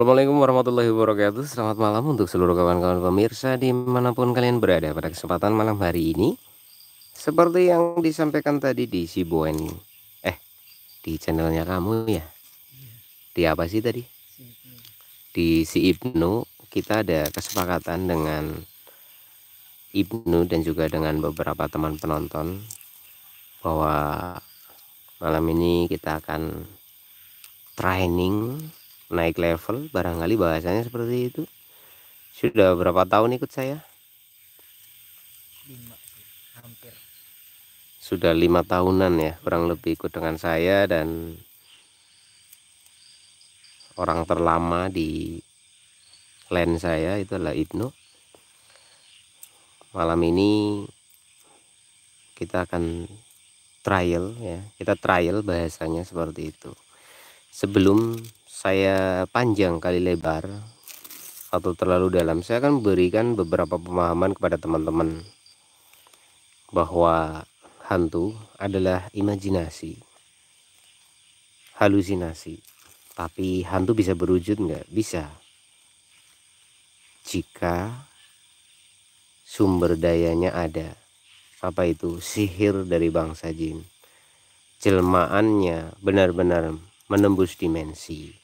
Assalamualaikum warahmatullahi wabarakatuh Selamat malam untuk seluruh kawan-kawan pemirsa Dimanapun kalian berada pada kesempatan malam hari ini Seperti yang disampaikan tadi di si Boen Eh, di channelnya kamu ya iya. Di apa sih tadi? Di si Ibnu Kita ada kesepakatan dengan Ibnu dan juga dengan beberapa teman penonton Bahwa malam ini kita akan training naik level barangkali bahasanya seperti itu sudah berapa tahun ikut saya lima, hampir sudah lima tahunan ya kurang lebih ikut dengan saya dan orang terlama di land saya itu adalah Ibnu malam ini kita akan trial ya kita trial bahasanya seperti itu sebelum saya panjang kali lebar atau terlalu dalam saya akan berikan beberapa pemahaman kepada teman-teman bahwa hantu adalah imajinasi halusinasi tapi hantu bisa berwujud nggak bisa jika sumber dayanya ada apa itu sihir dari bangsa jin jelmaannya benar-benar menembus dimensi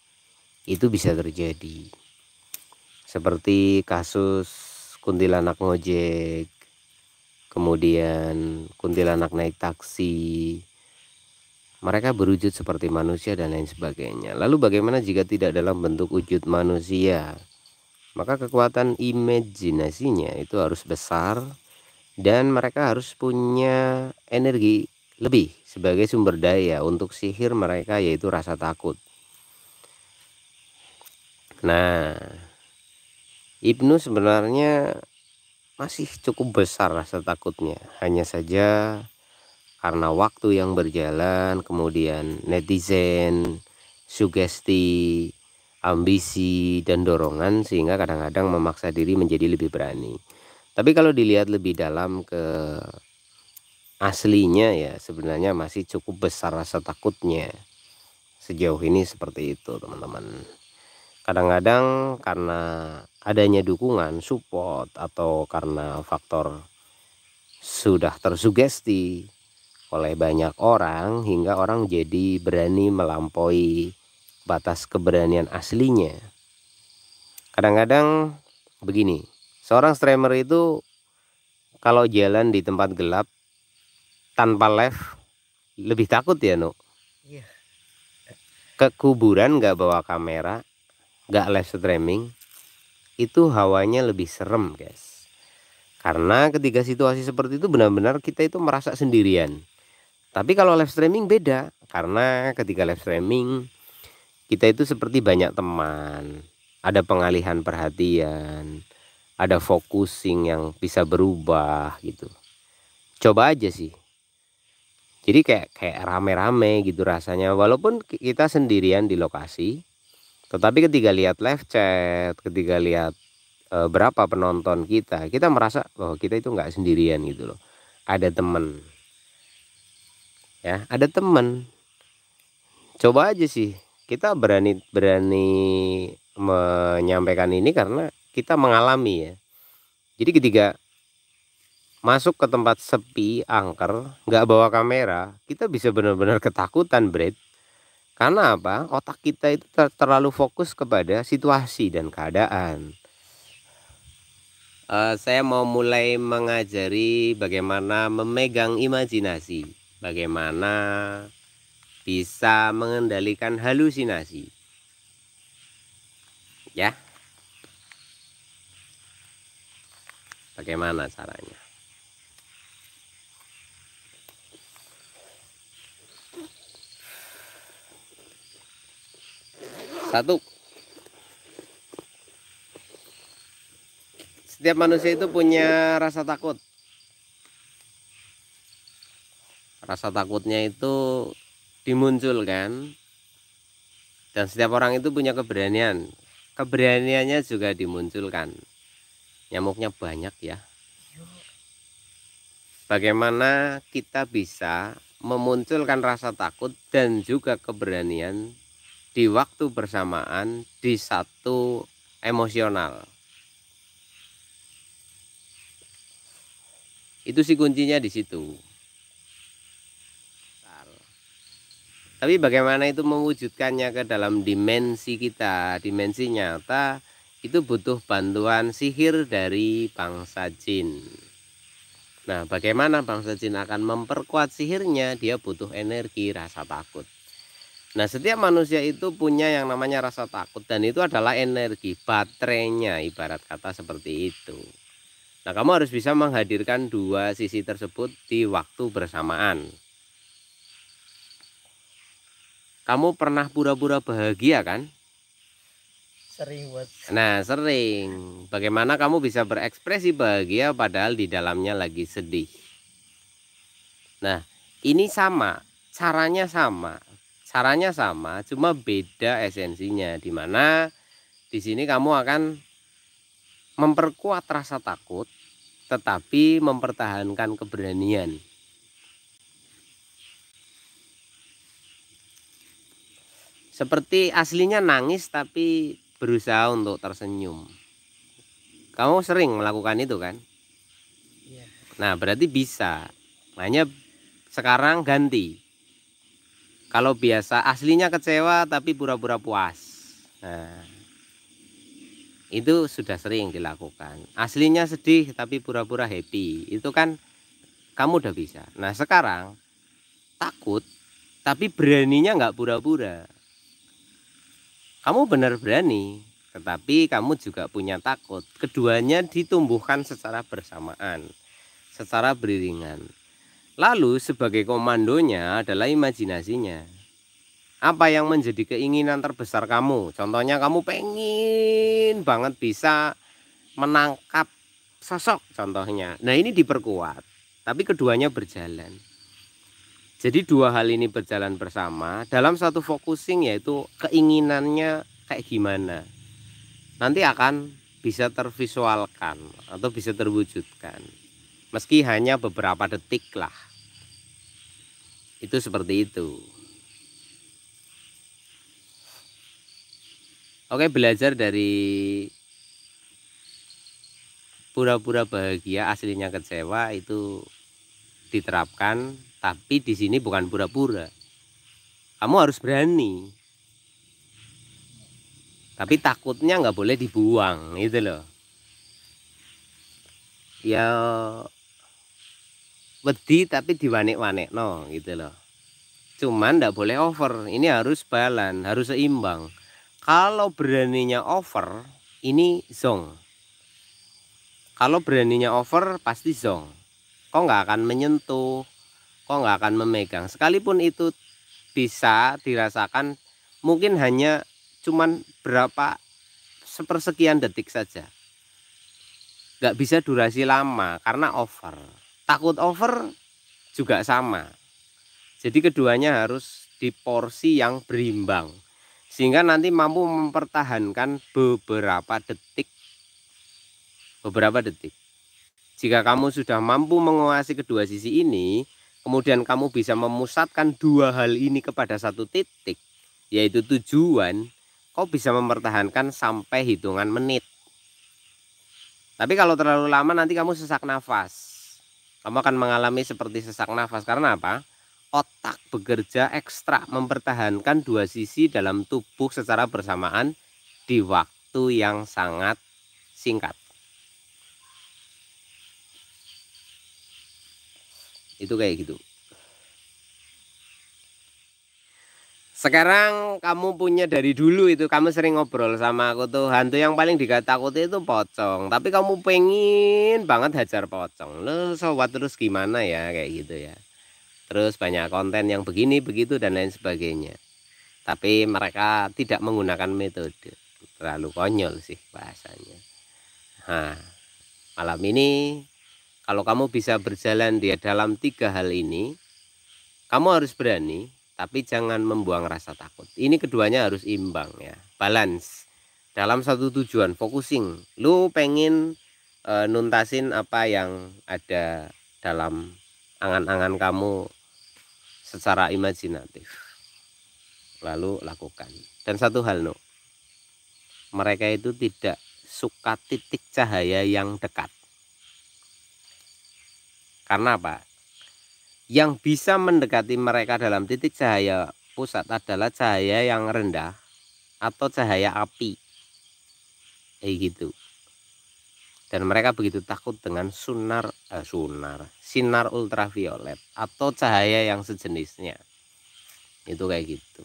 itu bisa terjadi seperti kasus kuntilanak ngojek kemudian kuntilanak naik taksi mereka berwujud seperti manusia dan lain sebagainya lalu bagaimana jika tidak dalam bentuk wujud manusia maka kekuatan imajinasinya itu harus besar dan mereka harus punya energi lebih sebagai sumber daya untuk sihir mereka yaitu rasa takut Nah, Ibnu sebenarnya masih cukup besar rasa takutnya. Hanya saja karena waktu yang berjalan, kemudian netizen, sugesti, ambisi dan dorongan sehingga kadang-kadang memaksa diri menjadi lebih berani. Tapi kalau dilihat lebih dalam ke aslinya ya sebenarnya masih cukup besar rasa takutnya. Sejauh ini seperti itu, teman-teman kadang-kadang karena adanya dukungan support atau karena faktor sudah tersugesti oleh banyak orang hingga orang jadi berani melampaui batas keberanian aslinya kadang-kadang begini seorang streamer itu kalau jalan di tempat gelap tanpa left lebih takut ya Nuk? Iya. kuburan nggak bawa kamera, Gak live streaming itu hawanya lebih serem guys karena ketika situasi seperti itu benar-benar kita itu merasa sendirian tapi kalau live streaming beda karena ketika live streaming kita itu seperti banyak teman ada pengalihan perhatian ada focusing yang bisa berubah gitu coba aja sih jadi kayak kayak rame-rame gitu rasanya walaupun kita sendirian di lokasi tetapi ketika lihat live chat, ketika lihat e, berapa penonton kita, kita merasa bahwa kita itu nggak sendirian gitu loh. Ada temen. Ya, ada temen. Coba aja sih. Kita berani berani menyampaikan ini karena kita mengalami ya. Jadi ketika masuk ke tempat sepi, angker, nggak bawa kamera, kita bisa benar-benar ketakutan, Brad. Karena apa? Otak kita itu ter terlalu fokus kepada situasi dan keadaan. Uh, saya mau mulai mengajari bagaimana memegang imajinasi, bagaimana bisa mengendalikan halusinasi. Ya. Bagaimana caranya? Satu. Setiap manusia itu punya rasa takut. Rasa takutnya itu dimunculkan. Dan setiap orang itu punya keberanian. Keberaniannya juga dimunculkan. Nyamuknya banyak ya. Bagaimana kita bisa memunculkan rasa takut dan juga keberanian di waktu bersamaan di satu emosional itu sih kuncinya di situ tapi bagaimana itu mewujudkannya ke dalam dimensi kita dimensi nyata itu butuh bantuan sihir dari bangsa jin nah bagaimana bangsa jin akan memperkuat sihirnya dia butuh energi rasa takut Nah setiap manusia itu punya yang namanya rasa takut dan itu adalah energi baterainya ibarat kata seperti itu. Nah kamu harus bisa menghadirkan dua sisi tersebut di waktu bersamaan. Kamu pernah pura-pura bahagia kan? Sering buat. Nah sering. Bagaimana kamu bisa berekspresi bahagia padahal di dalamnya lagi sedih? Nah ini sama, caranya sama Caranya sama cuma beda esensinya dimana di sini kamu akan memperkuat rasa takut tetapi mempertahankan keberanian seperti aslinya nangis tapi berusaha untuk tersenyum kamu sering melakukan itu kan iya. nah berarti bisa hanya sekarang ganti kalau biasa aslinya kecewa tapi pura-pura puas nah, itu sudah sering dilakukan aslinya sedih tapi pura-pura happy itu kan kamu udah bisa nah sekarang takut tapi beraninya nggak pura-pura kamu benar berani tetapi kamu juga punya takut keduanya ditumbuhkan secara bersamaan secara beriringan Lalu sebagai komandonya adalah imajinasinya. Apa yang menjadi keinginan terbesar kamu? Contohnya kamu pengen banget bisa menangkap sosok contohnya. Nah ini diperkuat. Tapi keduanya berjalan. Jadi dua hal ini berjalan bersama dalam satu focusing yaitu keinginannya kayak gimana. Nanti akan bisa tervisualkan atau bisa terwujudkan meski hanya beberapa detik lah itu seperti itu Oke belajar dari pura-pura bahagia aslinya kecewa itu diterapkan tapi di sini bukan pura-pura kamu harus berani tapi takutnya nggak boleh dibuang gitu loh ya wedi tapi diwanek-wanek no gitu loh cuman ndak boleh over ini harus balan harus seimbang kalau beraninya over ini zong kalau beraninya over pasti zong kok nggak akan menyentuh kok nggak akan memegang sekalipun itu bisa dirasakan mungkin hanya cuman berapa sepersekian detik saja nggak bisa durasi lama karena over takut over juga sama jadi keduanya harus di porsi yang berimbang sehingga nanti mampu mempertahankan beberapa detik beberapa detik jika kamu sudah mampu menguasai kedua sisi ini kemudian kamu bisa memusatkan dua hal ini kepada satu titik yaitu tujuan kau bisa mempertahankan sampai hitungan menit tapi kalau terlalu lama nanti kamu sesak nafas kamu akan mengalami seperti sesak nafas karena apa? Otak bekerja ekstra mempertahankan dua sisi dalam tubuh secara bersamaan di waktu yang sangat singkat. Itu kayak gitu. Sekarang kamu punya dari dulu itu kamu sering ngobrol sama aku tuh hantu yang paling dikatakuti itu pocong. Tapi kamu pengin banget hajar pocong. Lo sobat terus gimana ya kayak gitu ya. Terus banyak konten yang begini begitu dan lain sebagainya. Tapi mereka tidak menggunakan metode. Terlalu konyol sih bahasanya. Nah, malam ini kalau kamu bisa berjalan di dalam tiga hal ini, kamu harus berani tapi jangan membuang rasa takut. Ini keduanya harus imbang ya, balance dalam satu tujuan, focusing. Lu pengen e, nuntasin apa yang ada dalam angan-angan kamu secara imajinatif. Lalu lakukan. Dan satu hal no, mereka itu tidak suka titik cahaya yang dekat. Karena apa? yang bisa mendekati mereka dalam titik cahaya pusat adalah cahaya yang rendah atau cahaya api kayak eh, gitu dan mereka begitu takut dengan sunar eh, sunar sinar ultraviolet atau cahaya yang sejenisnya itu kayak gitu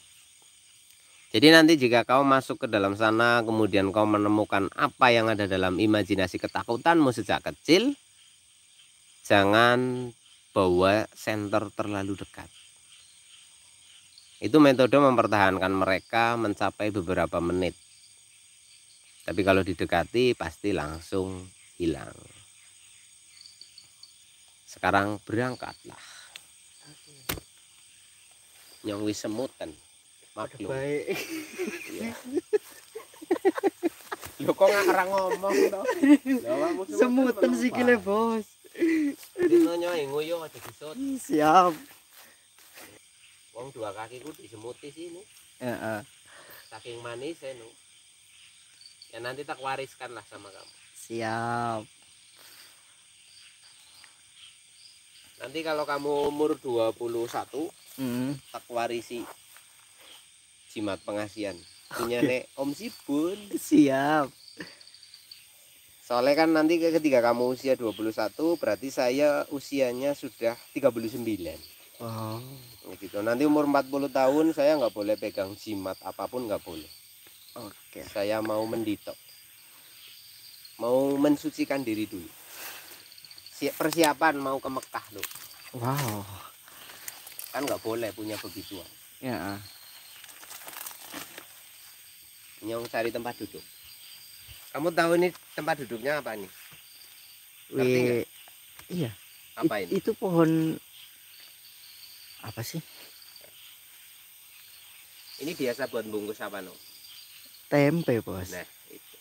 jadi nanti jika kau masuk ke dalam sana kemudian kau menemukan apa yang ada dalam imajinasi ketakutanmu sejak kecil jangan bahwa senter terlalu dekat. Itu metode mempertahankan mereka mencapai beberapa menit. Tapi kalau didekati pasti langsung hilang. Sekarang berangkatlah. Nyong wis semutan. Maklum. baik iya. Lho kok ngomong to? Semutan sikile, Bos. Dino nyoy nguyo aja disut. Siap. Wong dua kaki kakiku disemuti sini. Heeh. Saking manis ya eh, nu. Ya nanti tak wariskan lah sama kamu. Siap. Nanti kalau kamu umur 21, mm. tak warisi jimat pengasian. Punya okay. Nek Om Sibun. Siap. Soalnya kan nanti ketika kamu usia 21 berarti saya usianya sudah 39. Wow. Ya gitu. Nanti umur 40 tahun saya nggak boleh pegang jimat apapun nggak boleh. Oke. Okay. Saya mau menditok. Mau mensucikan diri dulu. persiapan mau ke Mekah loh. Wow. Kan nggak boleh punya begituan. Ya. Nyong cari tempat duduk. Kamu tahu ini tempat duduknya apa nih? Ngerti Iya. Apa ini? Itu pohon apa sih? Ini biasa buat bungkus apa no? Tempe bos. Nah, itu.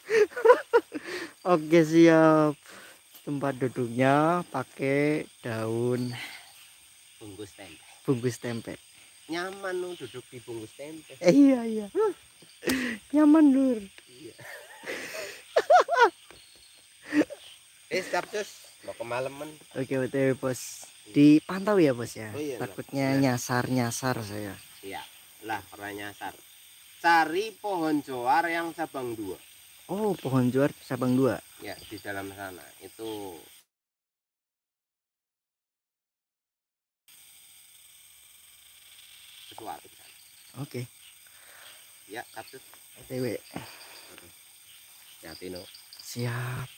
Oke siap. Tempat duduknya pakai daun bungkus tempe. Bungkus tempe. Nyaman no duduk di bungkus tempe. Eh, iya iya nyaman lur iya. eh stop terus mau kemalaman oke okay, bos dipantau ya bos ya oh iya, takutnya iya. nyasar nyasar saya iya lah pernah nyasar cari pohon joar yang cabang dua oh pohon joar cabang dua ya di dalam sana itu oke okay ya kapsul otw siap no siap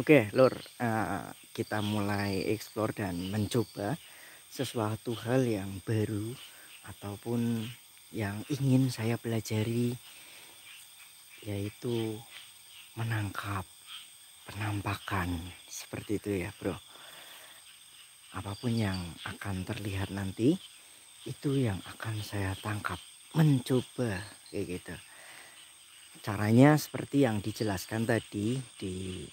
oke lur uh, kita mulai explore dan mencoba sesuatu hal yang baru ataupun yang ingin saya pelajari yaitu menangkap penampakan seperti itu ya bro apapun yang akan terlihat nanti itu yang akan saya tangkap mencoba kayak gitu caranya seperti yang dijelaskan tadi di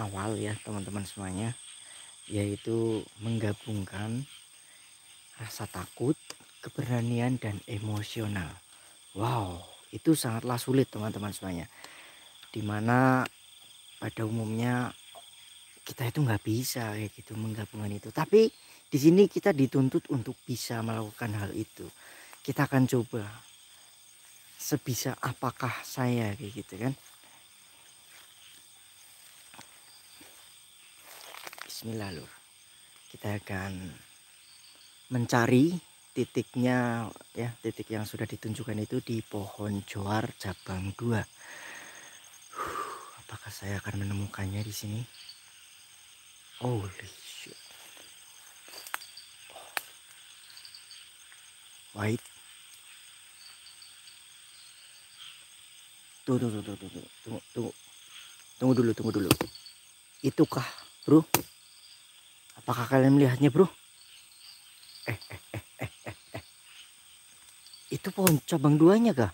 awal ya teman-teman semuanya yaitu menggabungkan rasa takut keberanian dan emosional wow itu sangatlah sulit teman-teman semuanya dimana pada umumnya kita itu nggak bisa kayak gitu menggabungkan itu tapi di sini kita dituntut untuk bisa melakukan hal itu. Kita akan coba sebisa apakah saya kayak gitu kan. Bismillah lur. Kita akan mencari titiknya ya, titik yang sudah ditunjukkan itu di pohon joar cabang 2. apakah saya akan menemukannya di sini? oh White. Tunggu, tunggu tunggu tunggu tunggu, tunggu. Tunggu dulu, tunggu dulu. Itukah, bro? Apakah kalian melihatnya, bro? Eh, eh, eh, eh, eh, Itu pohon cabang duanya kah?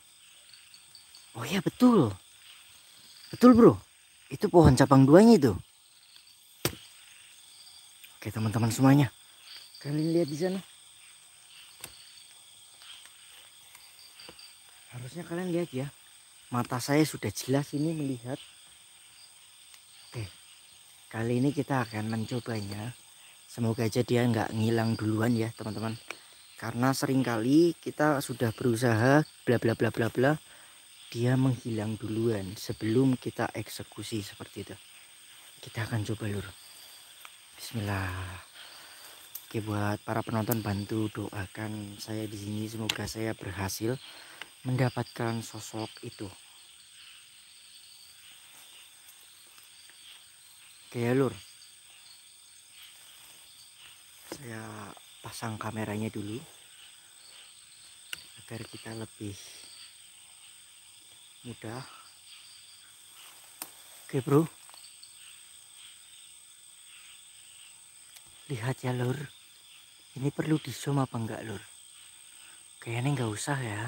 Oh iya, betul. Betul bro. Itu pohon cabang duanya itu. Oke teman-teman semuanya. Kalian lihat di sana. seharusnya kalian lihat ya mata saya sudah jelas ini melihat oke kali ini kita akan mencobanya semoga aja dia nggak ngilang duluan ya teman-teman karena seringkali kita sudah berusaha bla bla bla bla bla dia menghilang duluan sebelum kita eksekusi seperti itu kita akan coba lur bismillah Oke buat para penonton bantu doakan saya di sini semoga saya berhasil mendapatkan sosok itu. Oke lur. Saya pasang kameranya dulu. Agar kita lebih mudah. Oke bro. Lihat ya lur. Ini perlu di zoom apa enggak lur? Kayaknya enggak usah ya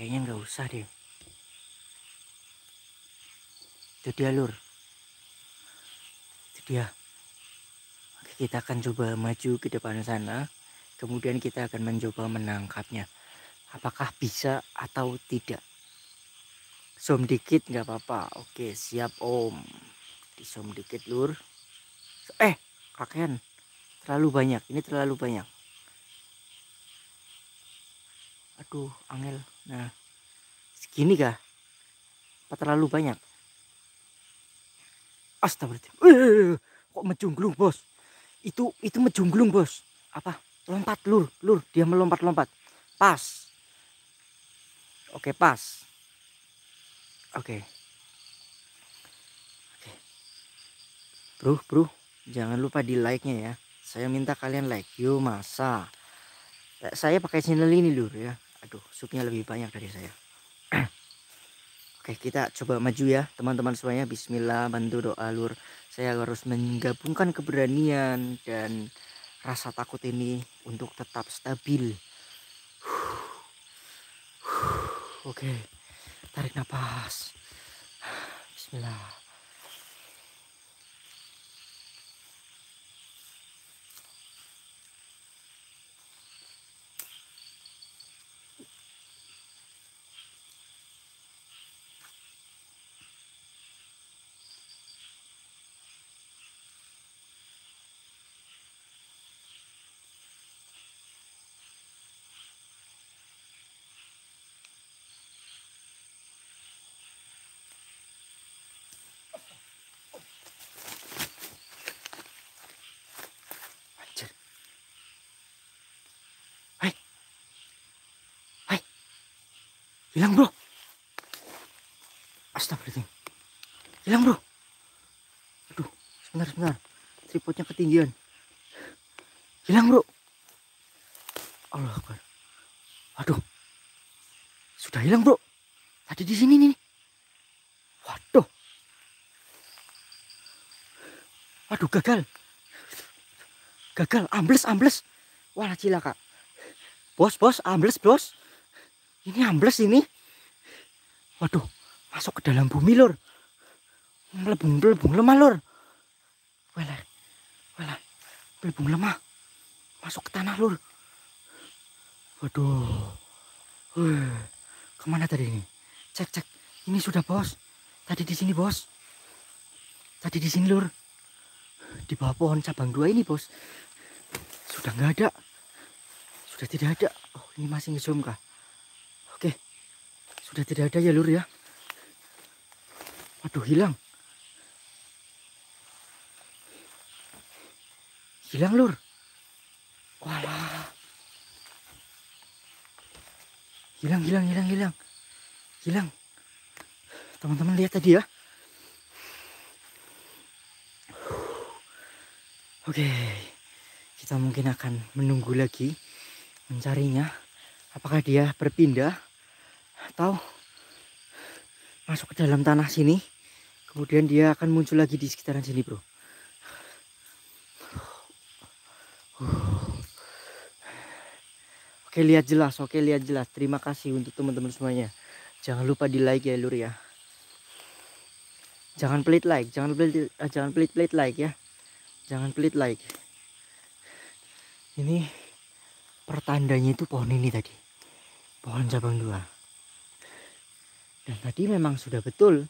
kayaknya nggak usah deh itu dia lur itu dia ya. Oke, kita akan coba maju ke depan sana kemudian kita akan mencoba menangkapnya apakah bisa atau tidak zoom dikit nggak apa-apa oke siap om di zoom dikit lur eh kaken, terlalu banyak ini terlalu banyak aduh angel Nah, segini kah? Apa terlalu banyak? Astagfirullahaladzim. Eh, eh, eh, Kok menjunglung, Bos? Itu itu menjunglung, Bos. Apa? Lompat, Lur. Lur, dia melompat-lompat. Pas. Oke, pas. Oke. Oke. Bro, bro, jangan lupa di like-nya ya. Saya minta kalian like. Yo, masa. Saya pakai channel ini, Lur, ya aduh supnya lebih banyak dari saya oke kita coba maju ya teman-teman semuanya bismillah bantu doa lur saya harus menggabungkan keberanian dan rasa takut ini untuk tetap stabil oke tarik nafas bismillah hilang bro astagfirullahaladzim hilang bro aduh sebentar sebentar tripodnya ketinggian hilang bro Allah Akbar aduh sudah hilang bro tadi di sini nih waduh waduh gagal gagal ambles ambles wah cilaka bos bos ambles bos ini ambles ini. Waduh, masuk ke dalam bumi lur. Melebung melebung lemah lur. Walah, walah, melebung lemah. Masuk ke tanah lur. Waduh. Wih, kemana tadi ini? Cek cek. Ini sudah bos. Tadi di sini bos. Tadi di sini lur. Di bawah pohon cabang dua ini bos. Sudah nggak ada. Sudah tidak ada. Oh, ini masih ngezoom kah? Oke. Sudah tidak ada ya, Lur ya. Waduh, hilang. Hilang, Lur. Wah, Hilang, hilang, hilang, hilang. Hilang. Teman-teman lihat tadi ya. Oke, kita mungkin akan menunggu lagi mencarinya. Apakah dia berpindah atau masuk ke dalam tanah sini kemudian dia akan muncul lagi di sekitaran sini bro Oke lihat jelas, oke lihat jelas. Terima kasih untuk teman-teman semuanya. Jangan lupa di like ya lur ya. Jangan pelit like, jangan pelit, eh, jangan pelit pelit like ya. Jangan pelit like. Ini pertandanya itu pohon ini tadi. Pohon cabang dua. Dan nah, tadi memang sudah betul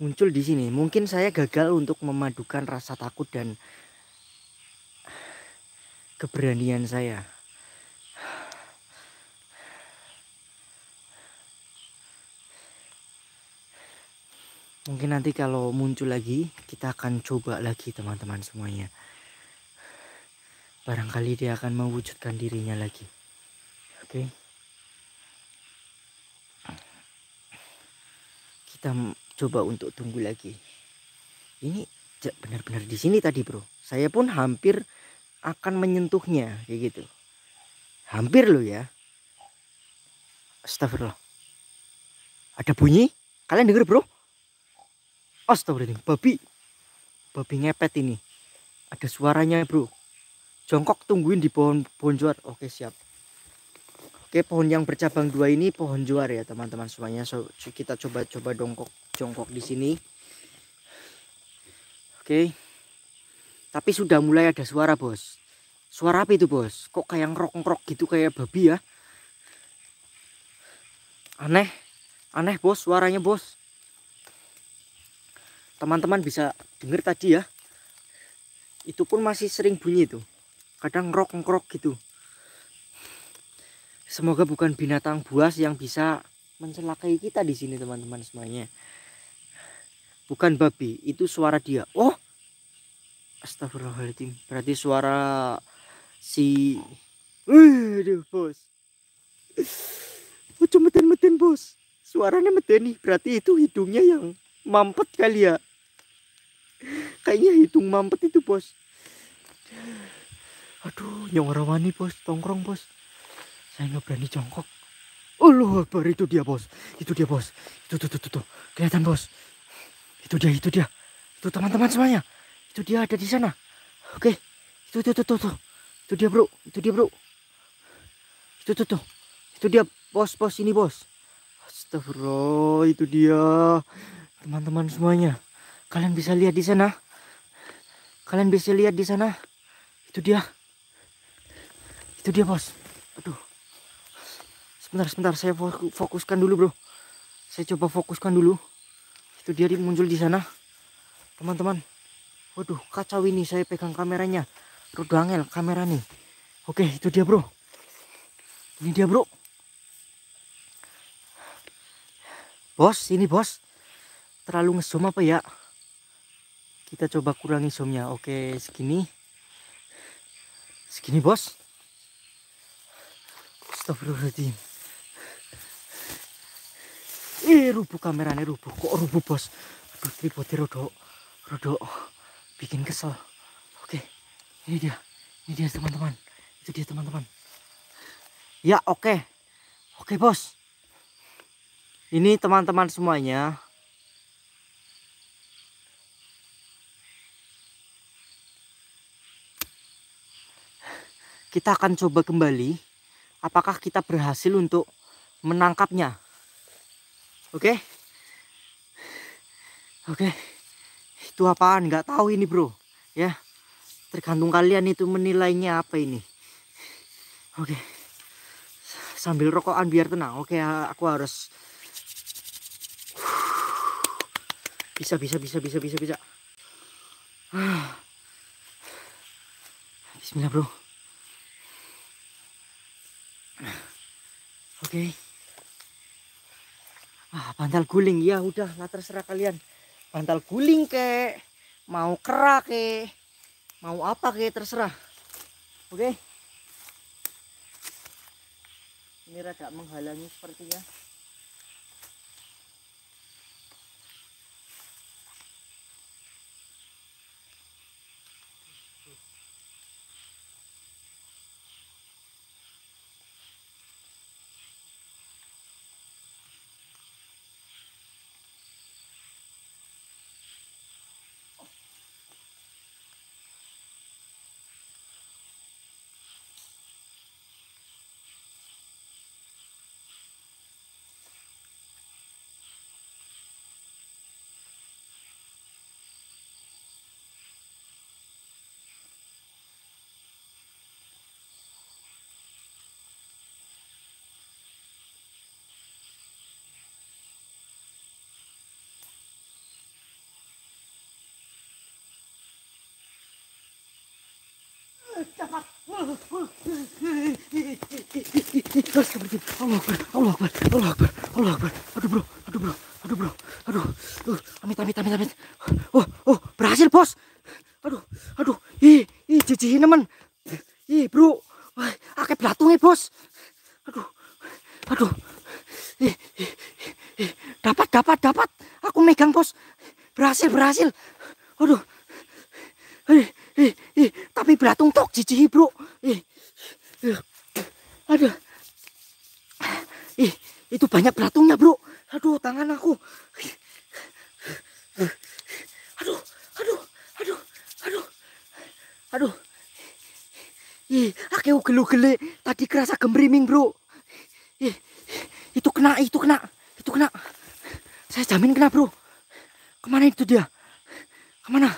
muncul di sini. Mungkin saya gagal untuk memadukan rasa takut dan keberanian saya. Mungkin nanti kalau muncul lagi, kita akan coba lagi teman-teman semuanya. Barangkali dia akan mewujudkan dirinya lagi. Oke. Okay? kita coba untuk tunggu lagi ini benar-benar di sini tadi bro saya pun hampir akan menyentuhnya kayak gitu hampir loh ya astagfirullah ada bunyi kalian dengar bro astagfirullah babi babi ngepet ini ada suaranya bro jongkok tungguin di pohon pohon juar oke siap Oke, pohon yang bercabang dua ini pohon juar ya, teman-teman semuanya. So, kita coba-coba dongkok jongkok di sini. Oke. Tapi sudah mulai ada suara, Bos. Suara apa itu, Bos? Kok kayak ngrok-ngrok gitu kayak babi ya? Aneh. Aneh, Bos, suaranya, Bos. Teman-teman bisa dengar tadi ya. Itu pun masih sering bunyi tuh. Kadang ngrok-ngrok gitu. Semoga bukan binatang buas yang bisa mencelakai kita di sini teman-teman semuanya. Bukan babi, itu suara dia. Oh. Astagfirullahaladzim. Berarti suara si Uh, aduh, bos. Ucu meten-meten, bos. Suaranya meten nih. Berarti itu hidungnya yang mampet kali ya. Kayaknya hidung mampet itu, bos. Aduh, nyong rawani, bos. Tongkrong, bos. Saya nggak berani jongkok. Allah oh, Akbar, itu dia bos. Itu dia bos. Itu, tuh, tuh, tuh, tuh. Kelihatan bos. Itu dia, itu dia. Itu teman-teman semuanya. Itu dia ada di sana. Oke. Itu, tuh tuh tuh tuh. Itu dia bro, itu dia bro. Itu, tuh tuh. Itu dia bos, bos. Ini bos. Astagfirullah, itu dia. Teman-teman semuanya. Kalian bisa lihat di sana. Kalian bisa lihat di sana. Itu dia. Itu dia bos. Aduh sebentar sebentar saya fokuskan dulu bro saya coba fokuskan dulu itu dia muncul di sana teman-teman waduh kacau ini saya pegang kameranya Rodangel angel kamera nih oke itu dia bro ini dia bro bos ini bos terlalu ngesum apa ya kita coba kurangi zoomnya oke segini segini bos stop bro hati Ih, eh, rubuh kameranya rubuh. Kok rubuh, Bos? Aduh, tripodnya rodo rodo bikin kesel. Oke. Ini dia. Ini dia, teman-teman. Itu dia, teman-teman. Ya, oke. Oke, Bos. Ini teman-teman semuanya. Kita akan coba kembali apakah kita berhasil untuk menangkapnya. Oke? Okay? Oke. Okay. Itu apaan? Gak tahu ini, Bro. Ya. Tergantung kalian itu menilainya apa ini. Oke. Okay. Sambil rokokan biar tenang. Oke, okay, aku harus bisa bisa bisa bisa bisa bisa. Bismillah, Bro. Oke. Okay ah, bantal guling ya udah lah terserah kalian bantal guling ke mau kerak ke mau apa ke terserah oke okay? ini rada menghalangi sepertinya Terus seperti Allah Akbar, Allah Akbar, Allah Akbar, Allah Akbar. Aduh bro, aduh bro, aduh bro, aduh. Uh, amit amit amit amit. Oh, oh, berhasil bos. Aduh, aduh. Ih, ih jijih nemen. Ih, bro. Wah, akeh blatunge, bos. Aduh. Aduh. Ih, ih, ih, dapat dapat dapat. Aku megang, bos. Berhasil, berhasil. Kemana itu dia? Kemana?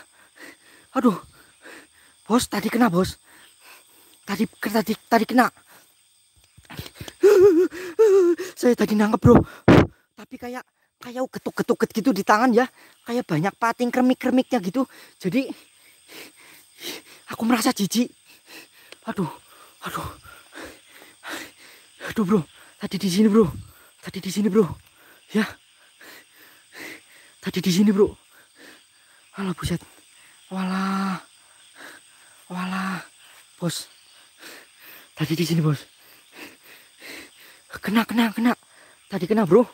Aduh. Bos, tadi kena, bos. Tadi tadi tadi kena. Saya tadi nangkep, Bro. Tapi kayak kayak ketuk ketuk ketuk gitu di tangan ya. Kayak banyak pating kremik-kremiknya gitu. Jadi aku merasa jijik. Aduh. Aduh. Aduh, Bro. Tadi di sini, Bro. Tadi di sini, Bro. Ya tadi di sini bro Alah buset. Walah. Walah. Bos. Tadi di sini, Bos. Kena, kena, kena. Tadi kena, Bro.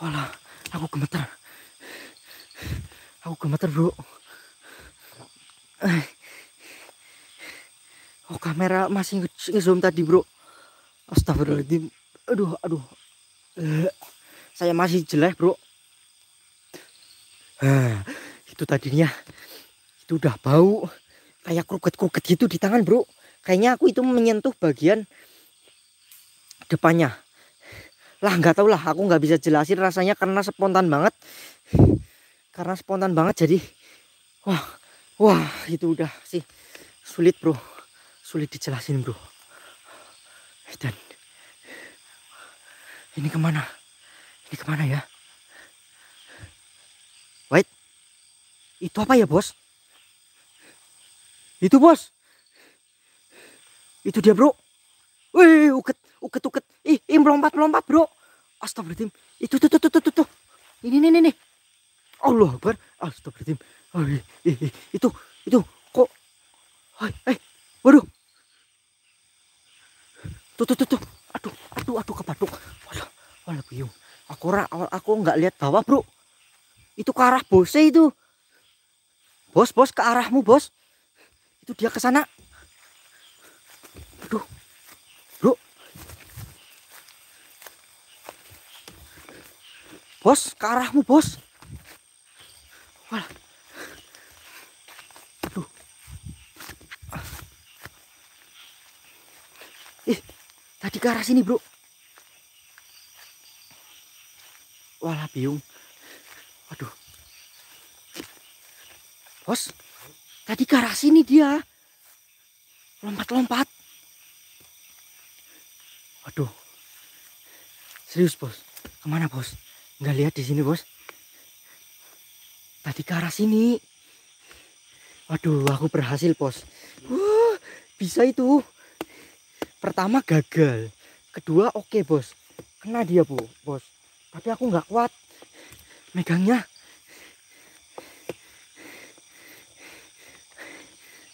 Walah, aku gemeter. Aku gemeter, Bro. Eh. Oh, kamera masih ngezoom tadi, Bro. Astagfirullahaladzim. Aduh, aduh. Eh saya masih jelek bro Hah, itu tadinya itu udah bau kayak kruket-kruket gitu di tangan bro kayaknya aku itu menyentuh bagian depannya lah nggak tau lah aku nggak bisa jelasin rasanya karena spontan banget karena spontan banget jadi wah wah itu udah sih sulit bro sulit dijelasin bro eh, dan ini kemana ini kemana ya? Wait. Itu apa ya, bos? Itu, bos. Itu dia, bro. Wih, uket, uket, uket. Ih, ih melompat, melompat, bro. Astagfirullahaladzim. Itu, tuh, tuh, tuh, tuh, tuh. Ini, ini, ini. Allah Akbar. Astagfirullahaladzim. Oh, ih, ih, itu, itu. Kok. Hai, hai. Waduh. Tuh, tuh, tuh, tuh. Aduh orang aku nggak lihat bawah bro itu ke arah bosnya itu bos bos ke arahmu bos itu dia ke sana aduh bro bos ke arahmu bos Wah. Aduh. Ih, tadi ke arah sini, Bro. Walah biung. Aduh. Bos, tadi ke arah sini dia. Lompat-lompat. Aduh. Serius bos. Kemana bos? Nggak lihat di sini bos. Tadi ke arah sini. Aduh, aku berhasil bos. Wah, bisa itu. Pertama gagal. Kedua oke okay, bos. Kena dia bu, bos tapi aku nggak kuat megangnya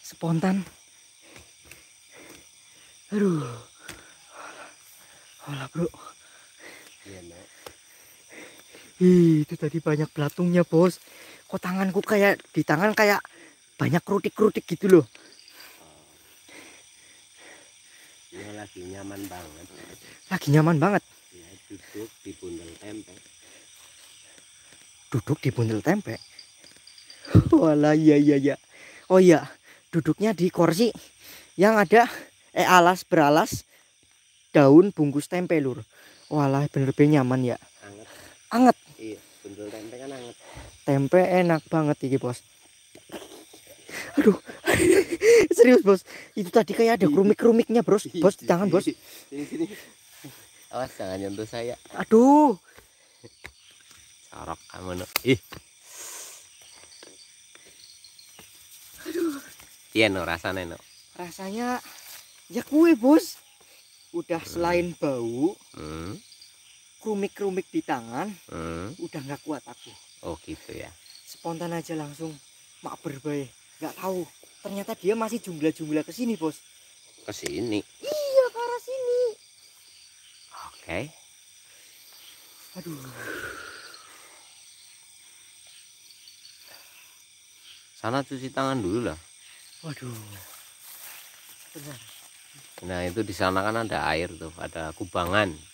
spontan aduh olah bro iya nak itu tadi banyak belatungnya bos kok tanganku kayak di tangan kayak banyak kerutik-kerutik gitu loh ini iya, lagi nyaman banget lagi nyaman banget duduk di bundel tempe duduk di bundel tempe wala iya iya iya oh iya duduknya di kursi yang ada eh alas beralas daun bungkus tempe lur wala bener-bener nyaman ya anget anget iya bundel tempe kan anget tempe enak banget iki bos aduh serius bos itu tadi kayak ada iya. kerumik kerumiknya bros iya, bos tangan iya. bos awas jangan nyentuh saya aduh sorok kamu no. ih aduh iya no rasanya no rasanya ya kue bos udah hmm. selain bau hmm. krumik krumik di tangan hmm. udah nggak kuat aku oh gitu ya spontan aja langsung mak berbay. nggak tahu ternyata dia masih jumlah-jumlah kesini bos Kesini? iya ke arah sini okay. aduh sana cuci tangan dulu lah waduh Benar. nah itu di sana kan ada air tuh ada kubangan